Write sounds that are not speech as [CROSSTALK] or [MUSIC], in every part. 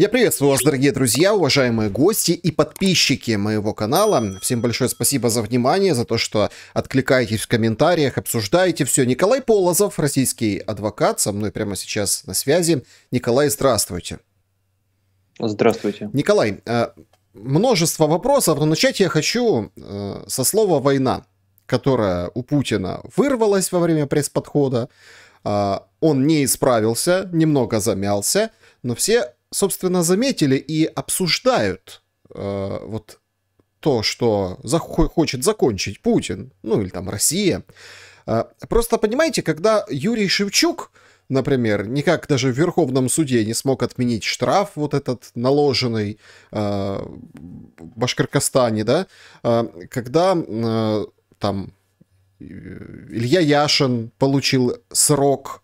Я приветствую вас, дорогие друзья, уважаемые гости и подписчики моего канала. Всем большое спасибо за внимание, за то, что откликаетесь в комментариях, обсуждаете все. Николай Полозов, российский адвокат, со мной прямо сейчас на связи. Николай, здравствуйте. Здравствуйте. Николай, э, множество вопросов, но начать я хочу э, со слова «война», которая у Путина вырвалась во время пресс-подхода. А, он не исправился, немного замялся, но все собственно, заметили и обсуждают э, вот то, что зах- хочет закончить Путин, ну или там Россия. Э, просто понимаете, когда Юрий Шевчук, например, никак даже в Верховном суде не смог отменить штраф вот этот наложенный э, Башкоркостане, да, э, когда э, там э, Илья Яшин получил срок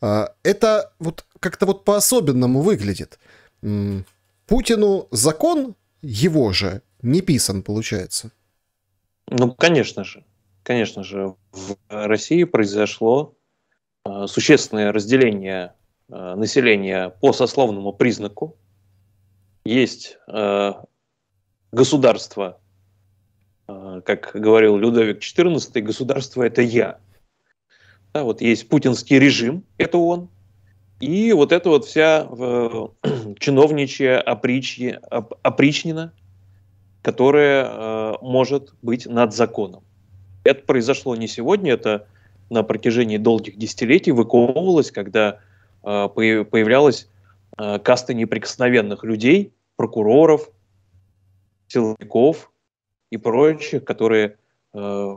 а, это вот как-то вот по-особенному выглядит. Путину закон его же не писан, получается. Ну, конечно же. Конечно же, в России произошло а, существенное разделение а, населения по сословному признаку. Есть государство, как говорил Людовик XIV, государство – это я – да, вот есть путинский режим, это он, и вот это вот вся э, [CLEARS THROAT] чиновничья опричья, оп, опричнина, которая э, может быть над законом. Это произошло не сегодня, это на протяжении долгих десятилетий выковывалось, когда э, появлялась э, каста неприкосновенных людей, прокуроров, силовиков и прочих, которые э,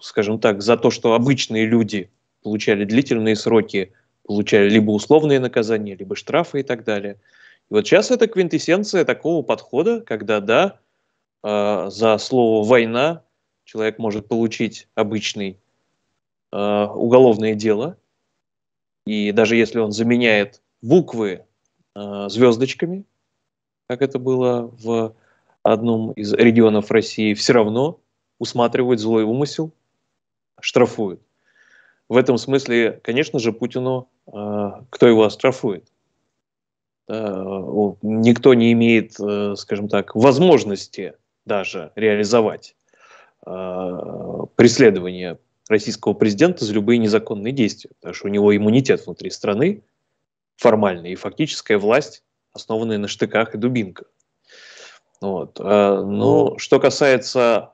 скажем так, за то, что обычные люди получали длительные сроки, получали либо условные наказания, либо штрафы и так далее. И вот сейчас это квинтэссенция такого подхода, когда, да, э, за слово «война» человек может получить обычный э, уголовное дело, и даже если он заменяет буквы э, звездочками, как это было в одном из регионов России, все равно усматривать злой умысел штрафуют. В этом смысле, конечно же, Путину, э, кто его оштрафует? Э, никто не имеет, э, скажем так, возможности даже реализовать преследование российского президента за любые незаконные действия, потому что у него иммунитет внутри страны, формальная и фактическая власть, основанная на штыках и дубинках. Вот. Но ну, ну, что касается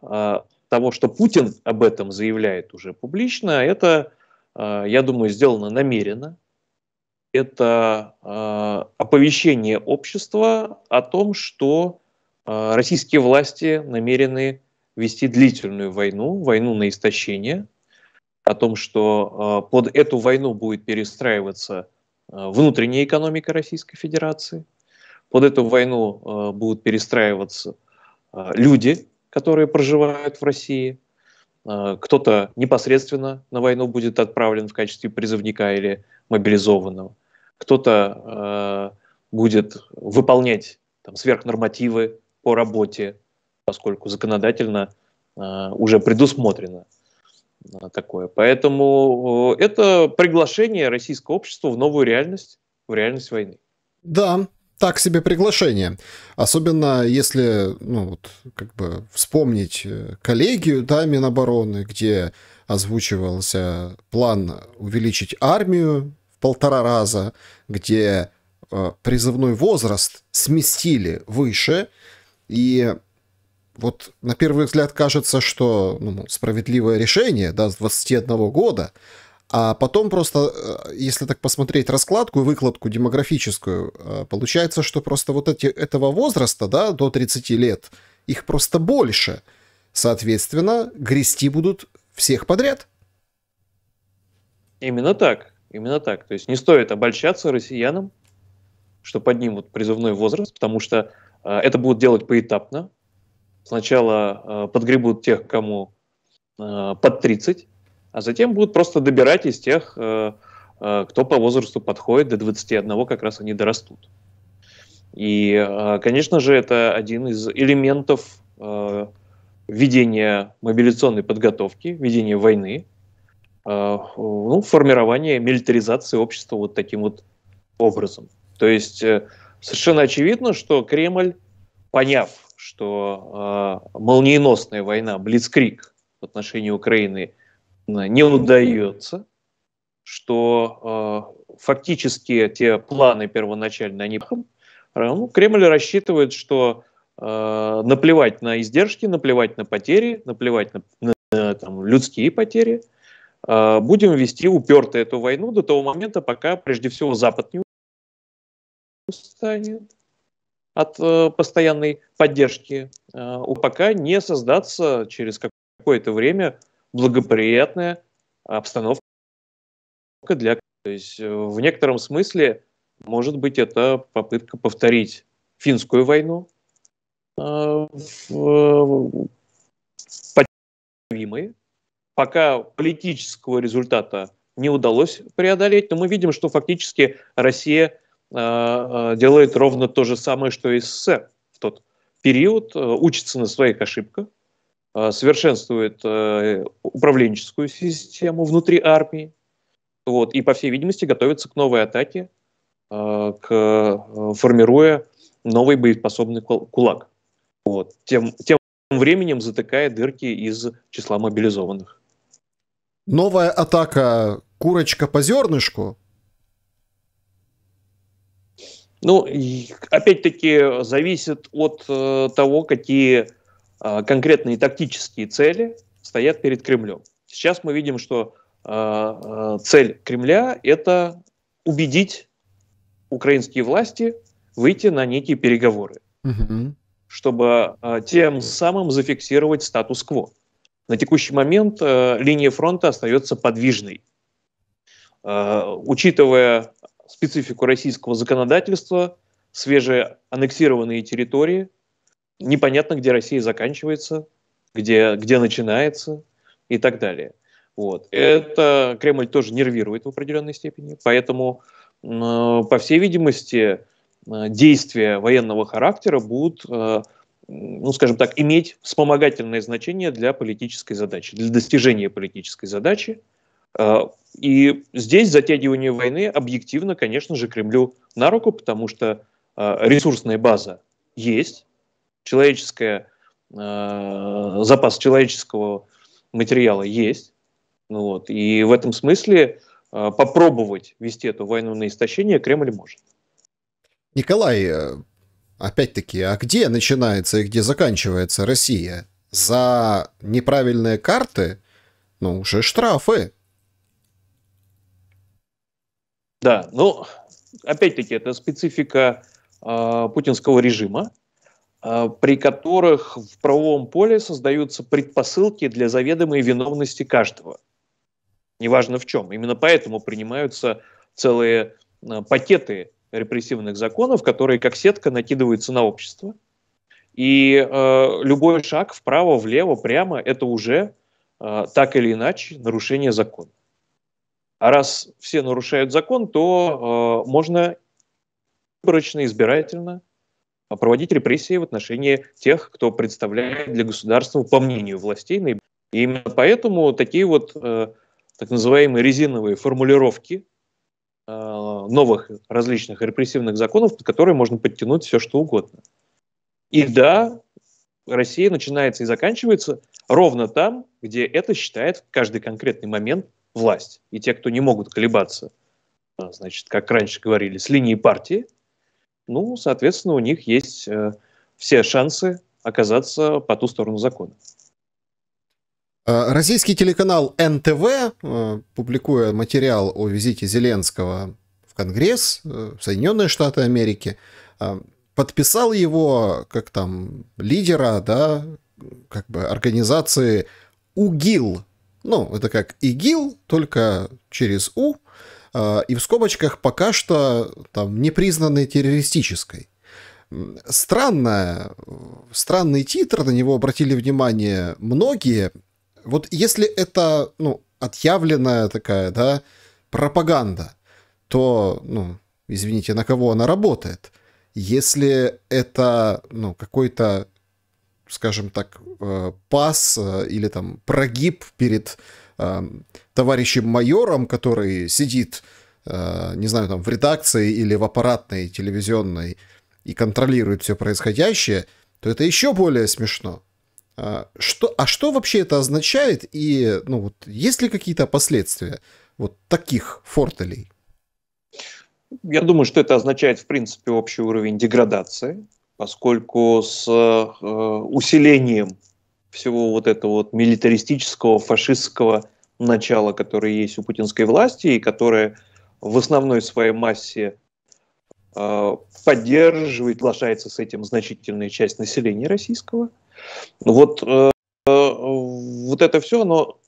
того, что Путин об этом заявляет уже публично, это, э, я думаю, сделано намеренно. Это э, оповещение общества о том, что э, российские власти намерены вести длительную войну, войну на истощение, о том, что под эту войну будет перестраиваться внутренняя экономика Российской Федерации, под эту войну будут перестраиваться люди, которые проживают в России. А, кто-то непосредственно на войну будет отправлен в качестве призывника или мобилизованного. Кто-то а, будет выполнять там, сверхнормативы по работе, поскольку законодательно а, уже предусмотрено такое. Поэтому это приглашение российского общества в новую реальность, в реальность войны. Да, так себе приглашение. Особенно если, ну, вот, как бы вспомнить э, коллегию, да, Минобороны, где озвучивался план увеличить армию в полтора раза, где э, призывной возраст сместили выше, и вот на первый взгляд кажется, что ну, справедливое решение, да, с 21 года, а потом просто, э, если так посмотреть раскладку и выкладку демографическую, э, получается, что просто вот эти, этого возраста, да, до 30 лет, их просто больше. Соответственно, грести будут всех подряд. Именно так, именно так. То есть не стоит обольщаться россиянам, что поднимут призывной возраст, потому что э, это будут делать поэтапно. Сначала э, подгребут тех, кому э, под 30, а затем будут просто добирать из тех, э, э, кто по возрасту подходит, до 21 как раз они дорастут. И, э, конечно же, это один из элементов э, ведения мобилизационной подготовки, ведения войны, ну, формирования милитаризации общества вот таким вот образом. То есть совершенно очевидно, что Кремль, поняв, что э, молниеносная война, блицкрик в отношении Украины – Э, не удается, что э, фактически те планы первоначально они... Э, ну, Кремль рассчитывает, что э, наплевать на издержки, наплевать на потери, наплевать на, на, на там, людские потери, э, будем вести уперто эту войну до того момента, пока прежде всего Запад не устанет от э, постоянной поддержки, э, пока не создаться через какое-то время благоприятная обстановка для... То есть э, в некотором смысле, может быть, это попытка повторить финскую войну, э, э, подчиненные, пока политического результата не удалось преодолеть, но мы видим, что фактически Россия делает ровно то же самое, что и СССР в тот период, учится на своих ошибках, Э, совершенствует э, управленческую систему внутри армии, вот, и, по всей видимости, готовится к новой атаке, э, к, формируя новый боеспособный кулак. Вот, тем, тем временем затыкая дырки из числа мобилизованных. Новая атака «Курочка по зернышку» Ну, опять-таки, зависит от того, какие а, конкретные тактические цели стоят перед Кремлем. Сейчас мы видим, что а, а, цель Кремля – это убедить украинские власти выйти на некие переговоры, угу. чтобы тем самым зафиксировать статус-кво. На текущий момент линия фронта остается подвижной. Учитывая специфику российского законодательства, свежеаннексированные территории – непонятно, где Россия заканчивается, где, где начинается и так далее. Вот. Это Кремль тоже нервирует в определенной степени, поэтому, по всей видимости, э, действия военного характера будут, э, ну, скажем так, иметь вспомогательное значение для политической задачи, для достижения политической задачи. Э, и здесь затягивание войны объективно, конечно же, Кремлю на руку, потому что ресурсная база есть, человеческое, э, запас человеческого материала есть. Ну вот, и в этом смысле э, попробовать вести эту войну на истощение Кремль может. Николай, э, опять-таки, а где начинается и где заканчивается Россия? За неправильные карты, ну, уже штрафы. Да, ну, опять-таки, это специфика э, путинского режима, Э, при которых в правовом поле создаются предпосылки для заведомой виновности каждого. Неважно в чем. Именно поэтому принимаются целые э, пакеты репрессивных законов, которые как сетка накидываются на общество. И э, любой шаг вправо, влево, прямо – это уже э, так или иначе нарушение закона. А раз все нарушают закон, то э, можно выборочно, избирательно а проводить репрессии в отношении тех, кто представляет для государства, по мнению властей, И именно поэтому такие вот э, так называемые резиновые формулировки э, новых различных репрессивных законов, под которые можно подтянуть все, что угодно. И да, Россия начинается и заканчивается ровно там, где это считает в каждый конкретный момент власть. И те, кто не могут колебаться, э, значит, как раньше говорили, с линии партии – ну, соответственно, у них есть э, все шансы оказаться по ту сторону закона. Э, Российский телеканал НТВ, э, публикуя материал о визите Зеленского в Конгресс, э, в Соединенные Штаты Америки, подписал его как там лидера, да, как бы организации УГИЛ. Ну, это как ИГИЛ, только через У. А, и в скобочках пока что там не признанной террористической. Странно, странный титр, на него обратили внимание многие. Вот если это, ну, отъявленная такая, да, пропаганда, то, ну, извините, на кого она работает? Если это, ну, какой-то, скажем так, э, пас э, или там прогиб перед Эм, товарищем майором, который сидит, э, не знаю, там в редакции или в аппаратной телевизионной и контролирует все происходящее, то это еще более смешно. Э, что, а что вообще это означает и ну, вот, есть ли какие-то последствия вот таких фортелей? Я думаю, что это означает, в принципе, общий уровень деградации, поскольку с э, усилением всего вот этого вот милитаристического, фашистского начала, которое есть у путинской власти и которое в основной своей массе э, поддерживает, соглашается с этим значительная часть населения российского. Вот, э, э вот это все, оно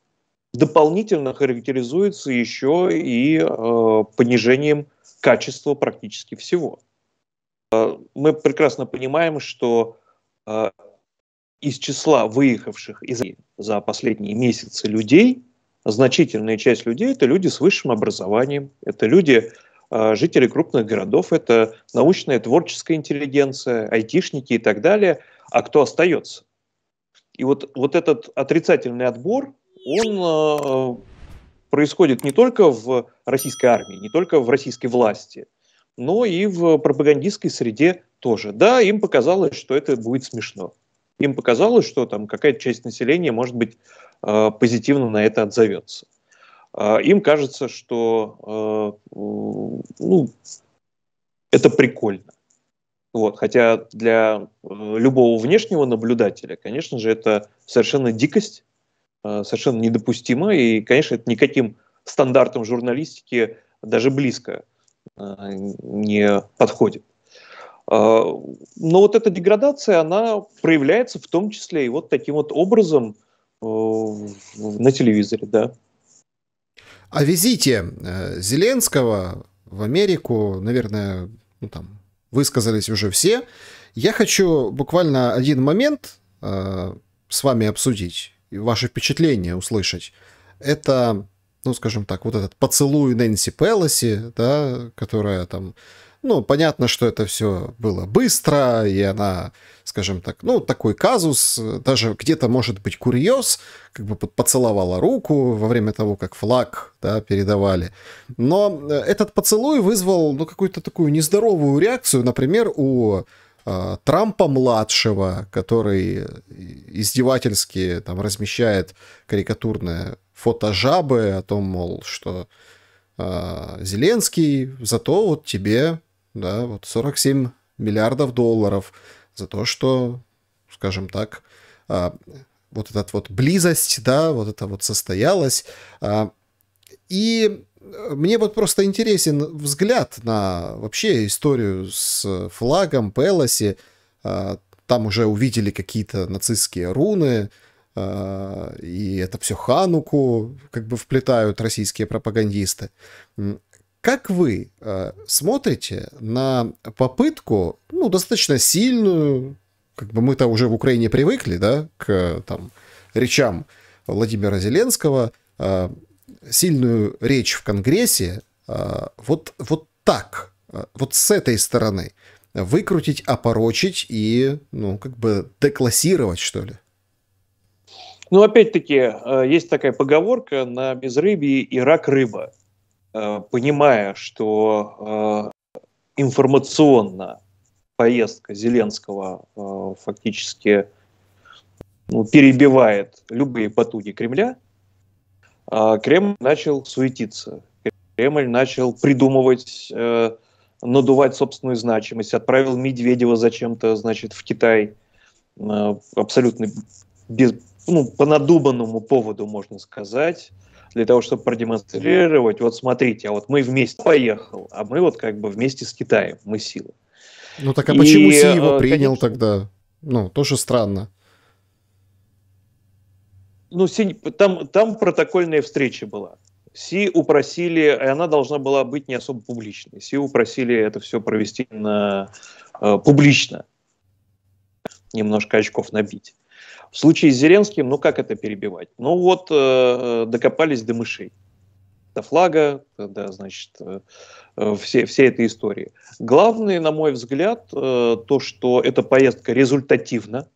дополнительно характеризуется еще и э, понижением качества практически всего. Э, мы прекрасно понимаем, что э, из числа выехавших из за последние месяцы людей, значительная часть людей – это люди с высшим образованием, это люди, э, жители крупных городов, это научная творческая интеллигенция, айтишники и так далее. А кто остается? И вот, вот этот отрицательный отбор, он э, происходит не только в российской армии, не только в российской власти, но и в пропагандистской среде тоже. Да, им показалось, что это будет смешно им показалось, что там какая-то часть населения, может быть, а, позитивно на это отзовется. А, им кажется, что а, ну, это прикольно. Вот. Хотя для любого внешнего наблюдателя, конечно же, это совершенно дикость, совершенно недопустимо, и, конечно, это никаким стандартам журналистики даже близко не подходит. А, но вот эта деградация, она проявляется в том числе и вот таким вот образом э, на телевизоре, да. О визите э, Зеленского в Америку, наверное, ну, там, высказались уже все. Я хочу буквально один момент э, с вами обсудить, ваши впечатления услышать. Это, ну, скажем так, вот этот поцелуй Нэнси Пелоси, да, которая там ну, понятно, что это все было быстро, и она, скажем так, ну, такой казус, даже где-то, может быть, курьез, как бы поцеловала руку во время того, как флаг, да, передавали. Но э, этот поцелуй вызвал, ну, какую-то такую нездоровую реакцию, например, у а, Трампа-младшего, который э, издевательски там размещает карикатурное фото жабы о том, мол, что а, Зеленский, зато вот тебе да, вот 47 миллиардов долларов за то, что, скажем так, а, вот эта вот близость, да, вот это вот состоялось. А, и э, мне вот просто интересен взгляд на вообще историю с флагом Пелоси. А, там уже увидели какие-то нацистские руны, и это все Хануку как бы вплетают российские пропагандисты. Как вы э, смотрите на попытку, ну, достаточно сильную, как бы мы-то уже в Украине привыкли, да, к э, там речам Владимира Зеленского, э, сильную речь в Конгрессе, э, вот, вот так, э, вот с этой стороны выкрутить, опорочить и, ну, как бы деклассировать, что ли? Ну, опять-таки, э, есть такая поговорка на безрыбье и рак рыба. Э, понимая, что э, информационно поездка Зеленского э, фактически ну, перебивает любые потуги Кремля, Кремль начал суетиться. Кремль начал придумывать, надувать собственную значимость. Отправил Медведева зачем-то, значит, в Китай абсолютно без, ну, по надуманному поводу, можно сказать, для того, чтобы продемонстрировать, вот смотрите, а вот мы вместе поехал, а мы вот как бы вместе с Китаем, мы сила. Ну так а И, почему Си э, его принял конечно, тогда? Ну, тоже странно. Ну, Си, там, там протокольная встреча была. Си упросили, и она должна была быть не особо публичной. Си упросили это все провести на, э, публично, немножко очков набить. В случае с Зеленским, ну как это перебивать? Ну вот э, докопались до мышей, до флага, да, значит, э, э все, все этой истории. Главное, на мой взгляд, э, то, что эта поездка результативна.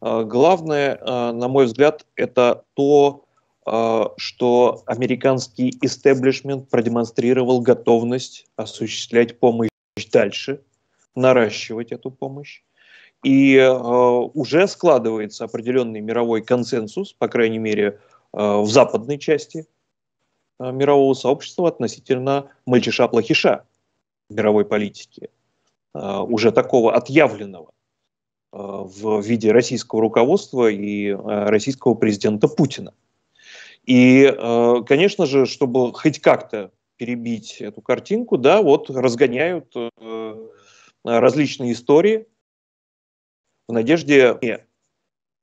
Э, главное, э, на мой взгляд, это то, э, что американский истеблишмент продемонстрировал готовность осуществлять помощь дальше, наращивать эту помощь. И э, уже складывается определенный мировой консенсус, по крайней мере, э, в западной части э, мирового сообщества относительно мальчиша-плохиша мировой политики, э, уже такого отъявленного э, в виде российского руководства и э, российского президента Путина. И, э, конечно же, чтобы хоть как-то перебить эту картинку, да, вот разгоняют э, э различные истории, в надежде э,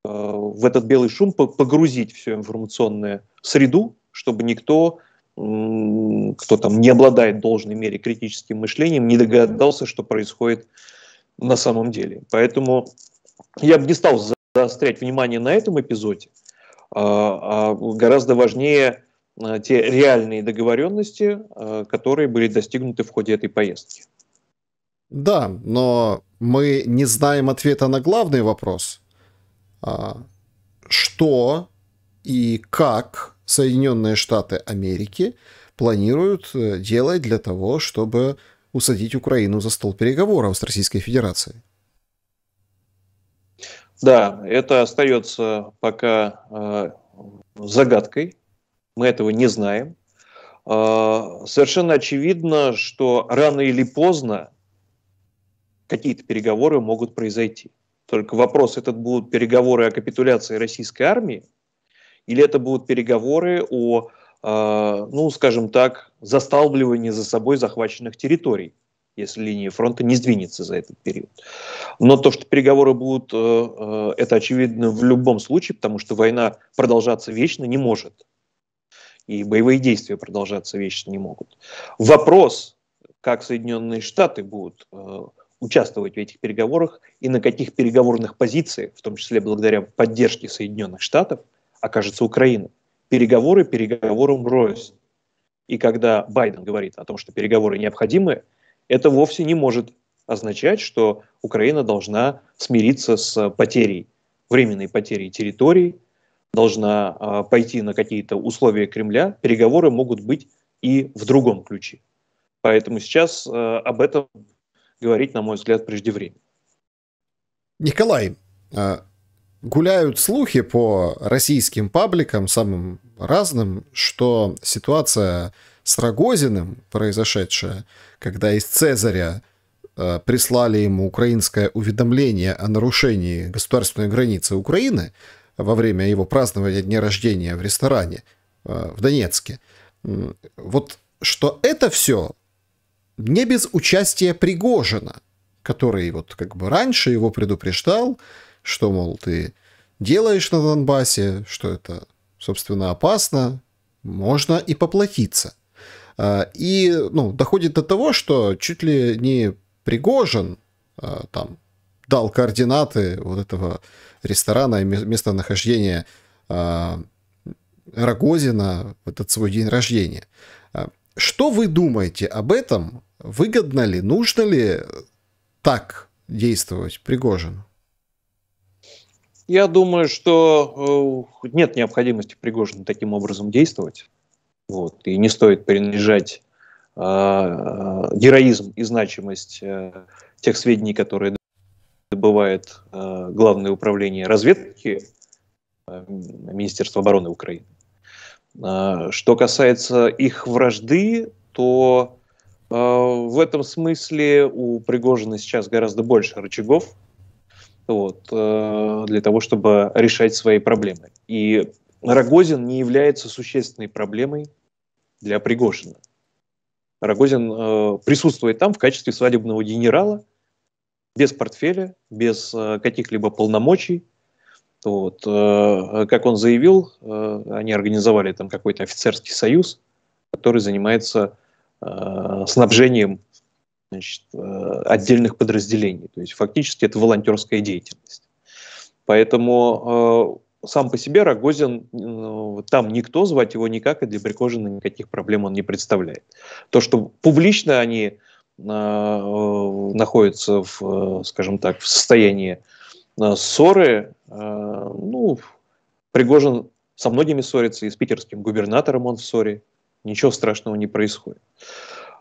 в этот белый шум погрузить всю информационную среду, чтобы никто, кто там не обладает должной мере критическим мышлением, не догадался, что происходит на самом деле. Поэтому я бы не стал заострять внимание на этом эпизоде, а, а гораздо важнее э, те реальные договоренности, э, которые были достигнуты в ходе этой поездки. Да, но мы не знаем ответа на главный вопрос, а, что и как Соединенные Штаты Америки планируют э, делать для того, чтобы усадить Украину за стол переговоров с Российской Федерацией. Да, это остается пока э, загадкой. Мы этого не знаем. Э, совершенно очевидно, что рано или поздно какие-то переговоры могут произойти. Только вопрос, это будут переговоры о капитуляции российской армии или это будут переговоры о, э, ну, скажем так, засталбливании за собой захваченных территорий, если линия фронта не сдвинется за этот период. Но то, что переговоры будут, э, э это очевидно в любом случае, потому что война продолжаться вечно не может. И боевые действия продолжаться вечно не могут. Вопрос, как Соединенные Штаты будут э, участвовать в этих переговорах и на каких переговорных позициях, в том числе благодаря поддержке Соединенных Штатов, окажется Украина. Переговоры переговорам рознь. И когда Байден говорит о том, что переговоры необходимы, это вовсе не может означать, что Украина должна смириться с потерей, временной потерей территорий, должна э, пойти на какие-то условия Кремля. Переговоры могут быть и в другом ключе. Поэтому сейчас э, об этом говорить, на мой взгляд, преждевременно. Николай, а, гуляют слухи по российским пабликам, самым разным, что ситуация с Рогозиным, произошедшая, когда из Цезаря а, прислали ему украинское уведомление о нарушении государственной границы Украины во время его празднования дня рождения в ресторане а, в Донецке. Вот что это все не без участия Пригожина, который вот как бы раньше его предупреждал, что, мол, ты делаешь на Донбассе, что это, собственно, опасно, можно и поплатиться. А, и ну, доходит до того, что чуть ли не Пригожин а, там дал координаты вот этого ресторана и местонахождения а, Рогозина в этот свой день рождения. Что вы думаете об этом? Выгодно ли, нужно ли так действовать Пригожину? Я думаю, что э, нет необходимости Пригожину таким образом действовать. Вот. И не стоит принижать э, э, героизм и значимость э, тех сведений, которые добывает э, Главное управление разведки э, Министерства обороны Украины. А, что касается их вражды, то а, в этом смысле у Пригожина сейчас гораздо больше рычагов вот, а, для того, чтобы решать свои проблемы. И Рогозин не является существенной проблемой для Пригожина. Рогозин присутствует там в качестве свадебного генерала, без портфеля, без каких-либо полномочий – то вот, э, как он заявил, э, они организовали там какой-то офицерский союз, который занимается э, снабжением значит, отдельных подразделений. То есть фактически это волонтерская деятельность. Поэтому сам по себе Рогозин, ну, там никто, звать его никак, и для Прикожина никаких проблем он не представляет. То, что публично они находятся в, скажем так, в состоянии Э, ссоры, э, ну, Пригожин со многими ссорится, и с питерским губернатором он в ссоре, ничего страшного не происходит.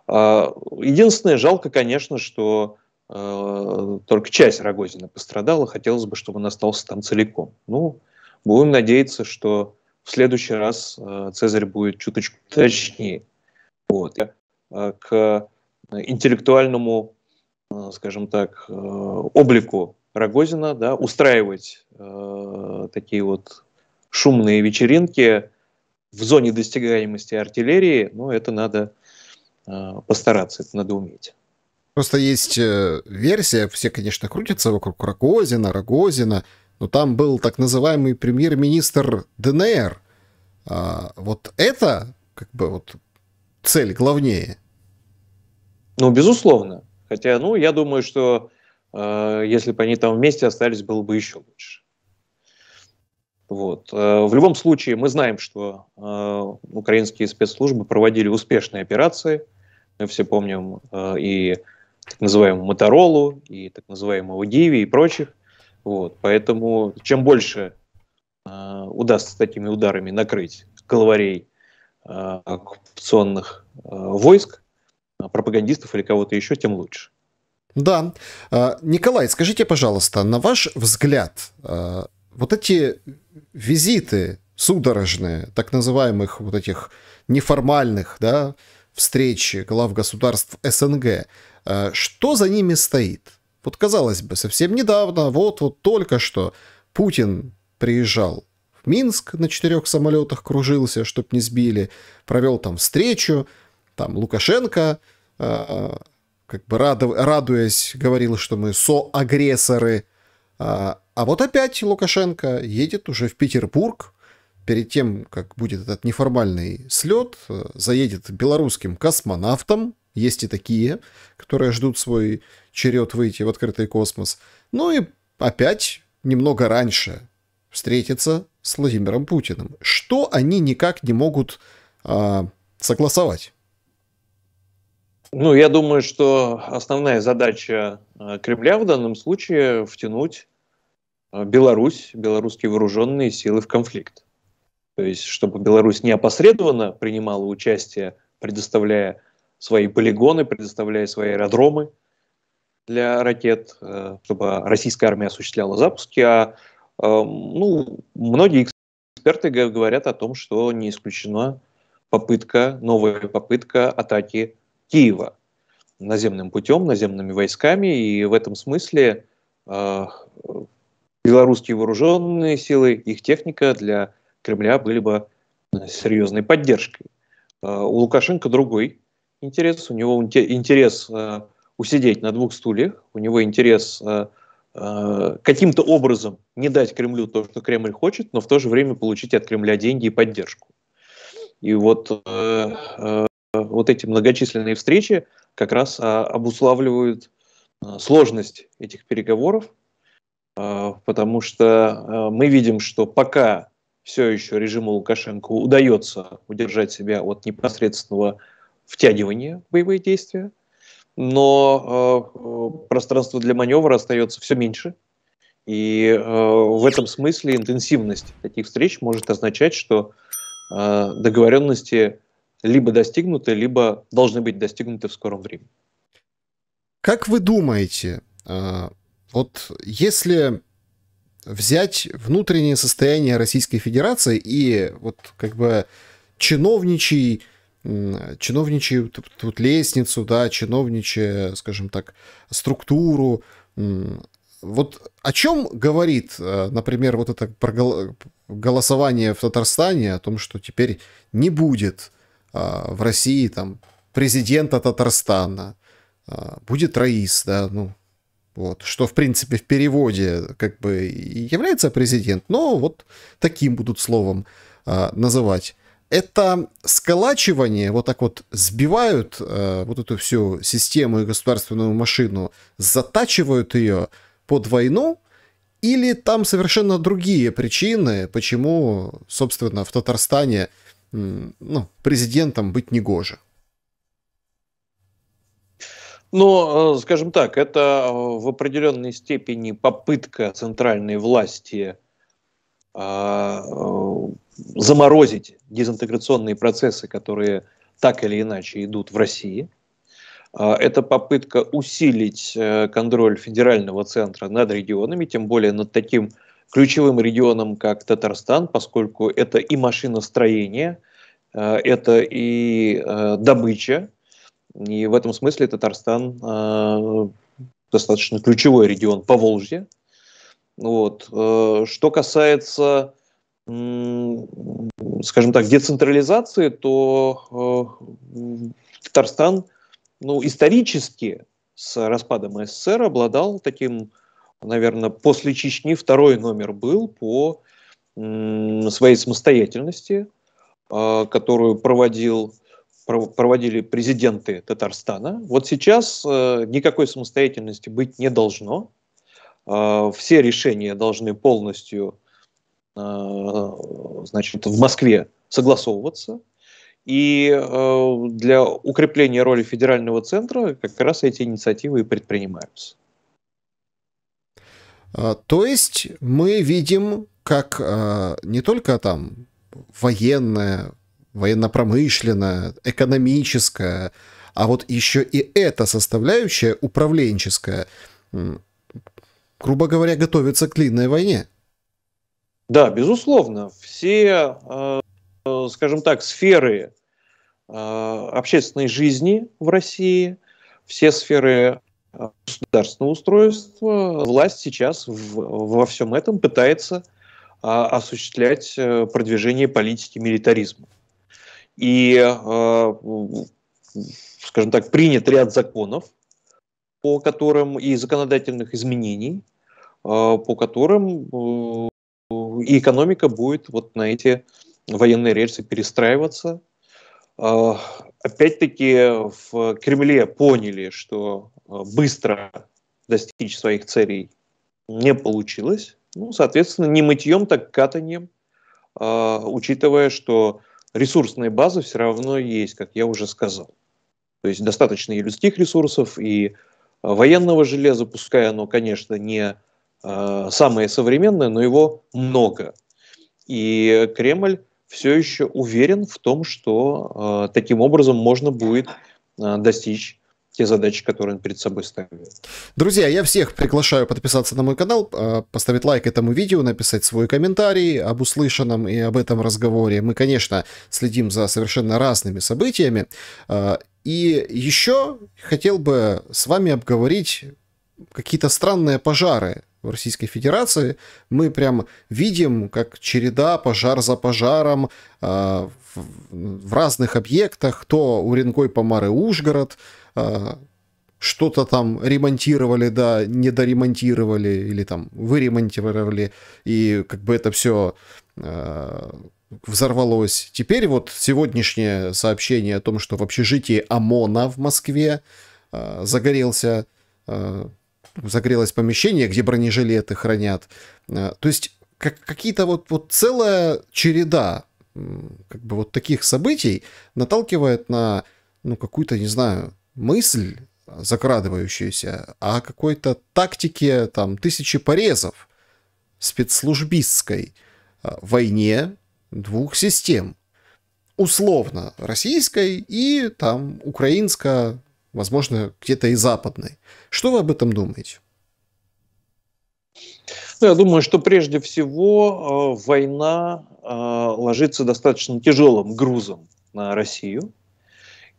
А, единственное, жалко, конечно, что э, только часть Рогозина пострадала, хотелось бы, чтобы он остался там целиком. Ну, будем надеяться, что в следующий раз Цезарь будет чуточку точнее. Вот. К интеллектуальному, скажем так, облику Рогозина, да, устраивать э, такие вот шумные вечеринки в зоне достигаемости артиллерии, но ну, это надо э, постараться, это надо уметь. Просто есть э, версия, все, конечно, крутятся вокруг Рогозина, Рогозина, но там был так называемый премьер-министр ДНР. А вот это, как бы, вот цель главнее. Ну, безусловно. Хотя, ну, я думаю, что Э, если бы они там вместе остались, было бы еще лучше. Вот. Э, в любом случае, мы знаем, что э, украинские спецслужбы проводили успешные операции. Мы все помним и так называемую Моторолу, и так называемого Диви, и прочих. Вот. Поэтому чем больше удастся такими ударами накрыть головорей оккупационных войск, пропагандистов или кого-то еще, тем лучше. Да. А, Николай, скажите, пожалуйста, на ваш взгляд, а, вот эти визиты судорожные, так называемых вот этих неформальных, да, встреч глав государств СНГ, а, что за ними стоит? Вот казалось бы, совсем недавно, вот-вот только что Путин приезжал в Минск на четырех самолетах, кружился, чтоб не сбили, провел там встречу, там Лукашенко как бы раду, радуясь, говорил, что мы соагрессоры. А, а вот опять Лукашенко едет уже в Петербург. Перед тем, как будет этот неформальный слет, э, заедет белорусским космонавтом. Есть и такие, которые ждут свой черед выйти в открытый космос. Ну и опять немного раньше встретиться с Владимиром Путиным. Что они никак не могут а, согласовать? Ну, я думаю, что основная задача э, Кремля в данном случае втянуть э, Беларусь, белорусские вооруженные силы в конфликт. То есть, чтобы Беларусь неопосредованно принимала участие, предоставляя свои полигоны, предоставляя свои аэродромы для ракет, э, чтобы российская армия осуществляла запуски, а ну, многие эксперты говорят о том, что не исключена попытка, новая попытка атаки Киева наземным путем, наземными войсками. И в этом смысле э, белорусские вооруженные силы, их техника для Кремля были бы э, серьезной поддержкой. Э, у Лукашенко другой интерес. У него интерес э, усидеть на двух стульях. У него интерес э, э, каким-то образом не дать Кремлю то, что Кремль хочет, но в то же время получить от Кремля деньги и поддержку. И вот э, вот эти многочисленные встречи как раз а, обуславливают а, сложность этих переговоров, а, потому что мы видим, что пока все еще режиму Лукашенко удается удержать себя от непосредственного втягивания в боевые действия, но пространство для маневра остается все меньше. И в этом смысле интенсивность таких встреч может означать, что договоренности либо достигнуты, либо должны быть достигнуты в скором времени. Как вы думаете, а, вот если взять внутреннее состояние Российской Федерации и вот как бы чиновничий чиновничий тут, тут лестницу, да, чиновничья, скажем так, структуру. Вот о чем говорит, а, например, вот это голосование в Татарстане о том, что теперь не будет а, в России там президента Татарстана, а, будет Раис, да, ну, вот, что, в принципе, в переводе как бы является президент, но вот таким будут словом а, называть. Это сколачивание, вот так вот сбивают вот эту всю систему и государственную машину, затачивают ее под войну, или там совершенно другие причины, почему, собственно, в Татарстане ну, президентом быть негоже. Ну, э, скажем так, это э, в определенной степени попытка центральной власти э, заморозить дезинтеграционные процессы, которые так или иначе идут в России. Это попытка усилить контроль федерального центра над регионами, тем более над таким ключевым регионом, как Татарстан, поскольку это и машиностроение, э, это и э, добыча, и в этом смысле Татарстан э, достаточно ключевой регион по Волжье. Вот. Что касается, скажем так, децентрализации, то Татарстан ну, исторически с распадом СССР обладал таким наверное, после Чечни второй номер был по своей самостоятельности, а, которую проводил, проводили президенты Татарстана. Вот сейчас э, никакой самостоятельности быть не должно. А, все решения должны полностью а, значит, в Москве согласовываться. И э, для укрепления роли федерального центра как раз эти инициативы и предпринимаются. А, то есть мы видим, как а, не только там военная, военно-промышленная, экономическая, а вот еще и эта составляющая управленческая, грубо говоря, готовится к длинной войне. Да, безусловно, все, а, скажем так, сферы общественной жизни в России, все сферы государственного устройства, власть сейчас в, во всем этом пытается а, осуществлять а, продвижение политики милитаризма. И, а, скажем так, принят ряд законов, по которым и законодательных изменений, а, по которым а, и экономика будет вот на эти военные рельсы перестраиваться. Опять-таки в Кремле поняли, что Э, быстро достичь своих целей не получилось. Ну, соответственно, не мытьем, так катанием, э, учитывая, что ресурсная база все равно есть, как я уже сказал. То есть достаточно и людских ресурсов, и э, военного железа, пускай оно, конечно, не э, самое современное, но его много. И Кремль все еще уверен в том, что э, таким образом можно будет э, достичь те задачи, которые он перед собой ставит. Друзья, я всех приглашаю подписаться на мой канал, а, поставить лайк этому видео, написать свой комментарий об услышанном и об этом разговоре. Мы, конечно, следим за совершенно разными событиями. А, и еще хотел бы с вами обговорить какие-то странные пожары в Российской Федерации. Мы прям видим, как череда пожар за пожаром а, в разных объектах, то Уренгой, Помары, Ужгород – а, что-то там ремонтировали, да, недоремонтировали, или там выремонтировали, и как бы это все э, а, взорвалось. Теперь вот сегодняшнее сообщение о том, что в общежитии ОМОНа в Москве э, загорелся, э, загорелось помещение, где бронежилеты хранят. Э, то есть как, какие-то вот, вот целая череда как бы вот таких событий наталкивает на ну какую-то, не знаю, мысль, а, закрадывающаяся, о какой-то тактике там тысячи порезов спецслужбистской а, войне двух систем. Условно российской и там украинско, возможно, где-то и западной. Что вы об этом думаете? Ну, я думаю, что прежде всего а, война ложится достаточно тяжелым грузом на Россию.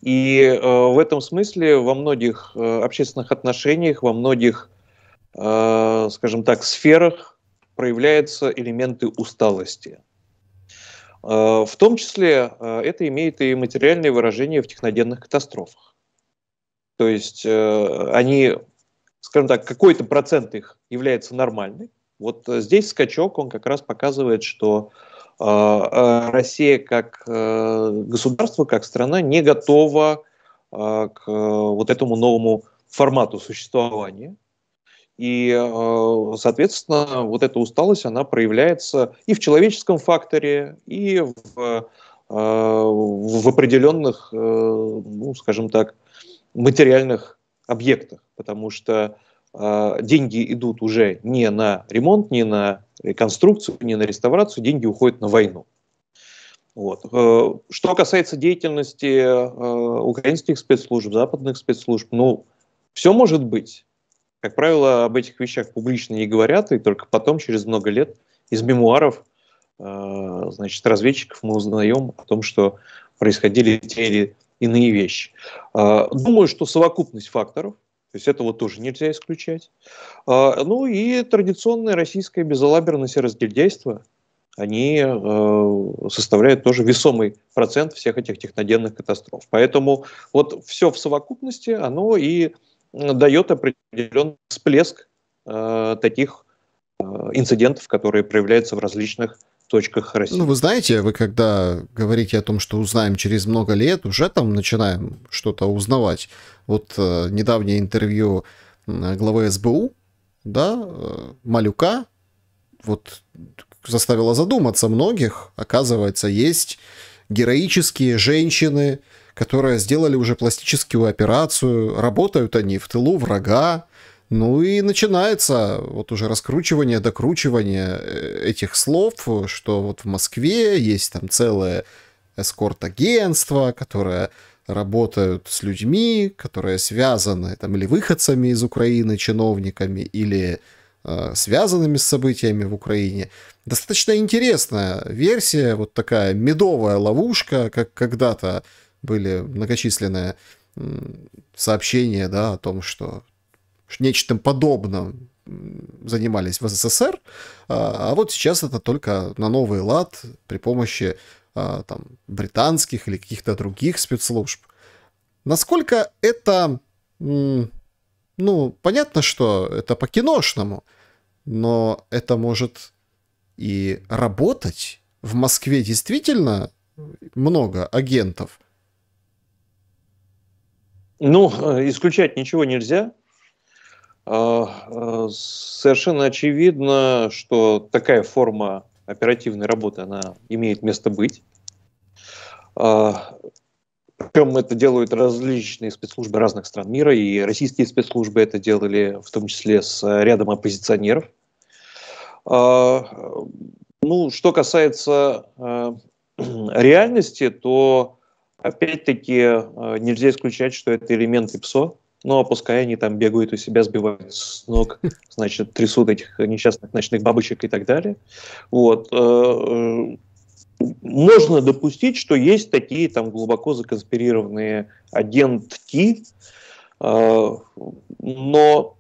И э, в этом смысле во многих э, общественных отношениях, во многих, э, скажем так, сферах проявляются элементы усталости. Э, в том числе э, это имеет и материальное выражение в техногенных катастрофах. То есть э, они, скажем так, какой-то процент их является нормальным. Вот э, здесь скачок, он как раз показывает, что э, а, а Россия как э, государство, как страна не готова а, к э, вот этому новому формату существования. И, э, соответственно, вот эта усталость, она проявляется и в человеческом факторе, и в, в определенных, ну, скажем так, материальных объектах. Потому что а, деньги идут уже не на ремонт, не на реконструкцию, не на реставрацию, деньги уходят на войну. Вот. Э, что касается деятельности э, украинских спецслужб, западных спецслужб, ну, все может быть. Как правило, об этих вещах публично не говорят, и только потом, через много лет, из мемуаров э, значит, разведчиков мы узнаем о том, что происходили те или иные вещи. Думаю, что совокупность факторов то есть этого тоже нельзя исключать. А, ну и традиционное российское безалаберность и разгильдейство, они э, составляют тоже весомый процент всех этих техногенных катастроф. Поэтому вот все в совокупности, оно и дает определенный всплеск э, таких э, инцидентов, которые проявляются в различных точках России. Ну, вы знаете, вы когда говорите о том, что узнаем через много лет, уже там начинаем что-то узнавать. Вот э, недавнее интервью главы СБУ, да, э, Малюка, вот заставило задуматься многих. Оказывается, есть героические женщины, которые сделали уже пластическую операцию, работают они в тылу врага, ну и начинается вот уже раскручивание, докручивание э, этих слов, что вот в Москве есть там целое эскорт-агентство, которое работают с людьми, которые связаны там или выходцами из Украины, чиновниками, или э, связанными с событиями в Украине. Достаточно интересная версия, вот такая медовая ловушка, как когда-то были многочисленные сообщения да, о том, что нечто подобным занимались в СССР, а, а вот сейчас это только на новый лад при помощи а, там, британских или каких-то других спецслужб. Насколько это... Ну, понятно, что это по-киношному, но это может и работать. В Москве действительно много агентов. Ну, э, исключать ничего нельзя. А, а, совершенно очевидно, что такая форма оперативной работы, она имеет место быть. А, Причем это делают различные спецслужбы разных стран мира, и российские спецслужбы это делали в том числе с рядом оппозиционеров. Ну, что касается [CLEARS THROAT] реальности, то опять-таки нельзя исключать, что это элементы ПСО, ну, а пускай они там бегают у себя, сбивают с ног, [LAUGHS] значит, трясут этих несчастных ночных бабочек и так далее. Вот. Э, э, можно допустить, что есть такие там глубоко законспирированные агентки, э, но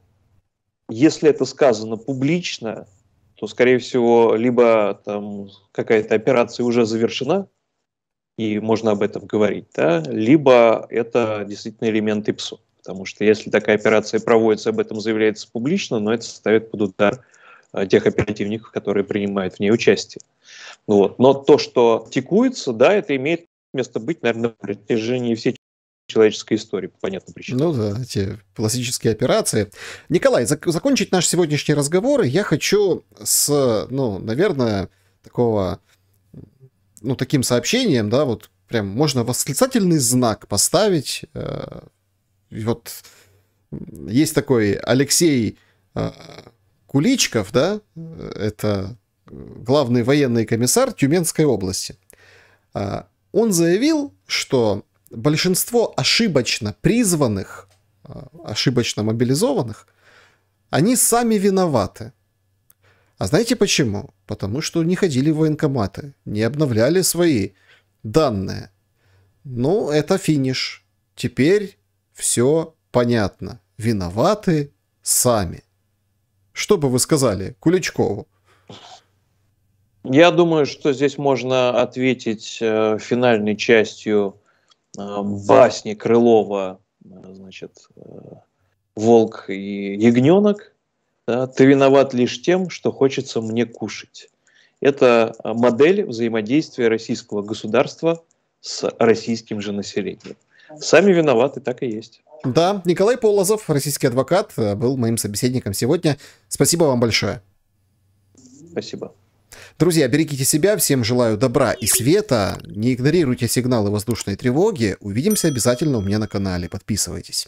если это сказано публично, то, скорее всего, либо там какая-то операция уже завершена, и можно об этом говорить, да, либо это действительно элемент ПСО. Потому что если такая операция проводится, об этом заявляется публично, но это ставит под удар а, тех оперативников, которые принимают в ней участие. Ну вот. Но то, что тикуется, да, это имеет место быть, наверное, на протяжении всей человеческой истории, по понятным причинам. Ну да, эти пластические операции. Николай, зак- закончить наш сегодняшний разговор я хочу с, ну, наверное, такого, ну, таким сообщением, да, вот прям можно восклицательный знак поставить э, вот есть такой Алексей а, Куличков, да, это главный военный комиссар Тюменской области. А, он заявил, что большинство ошибочно призванных, а, ошибочно мобилизованных, они сами виноваты. А знаете почему? Потому что не ходили в военкоматы, не обновляли свои данные. Ну, это финиш. Теперь все понятно. Виноваты сами. Что бы вы сказали Куличкову? Я думаю, что здесь можно ответить э, финальной частью э, басни Крылова, э, значит, э, волк и ягненок. Да, Ты виноват лишь тем, что хочется мне кушать. Это э, модель взаимодействия российского государства с российским же населением. Сами виноваты, так и есть. Да, Николай Полозов, российский адвокат, э, был моим собеседником сегодня. Спасибо вам большое. Спасибо. Друзья, берегите себя, всем желаю добра и света, не игнорируйте сигналы воздушной тревоги, увидимся обязательно у меня на канале, подписывайтесь.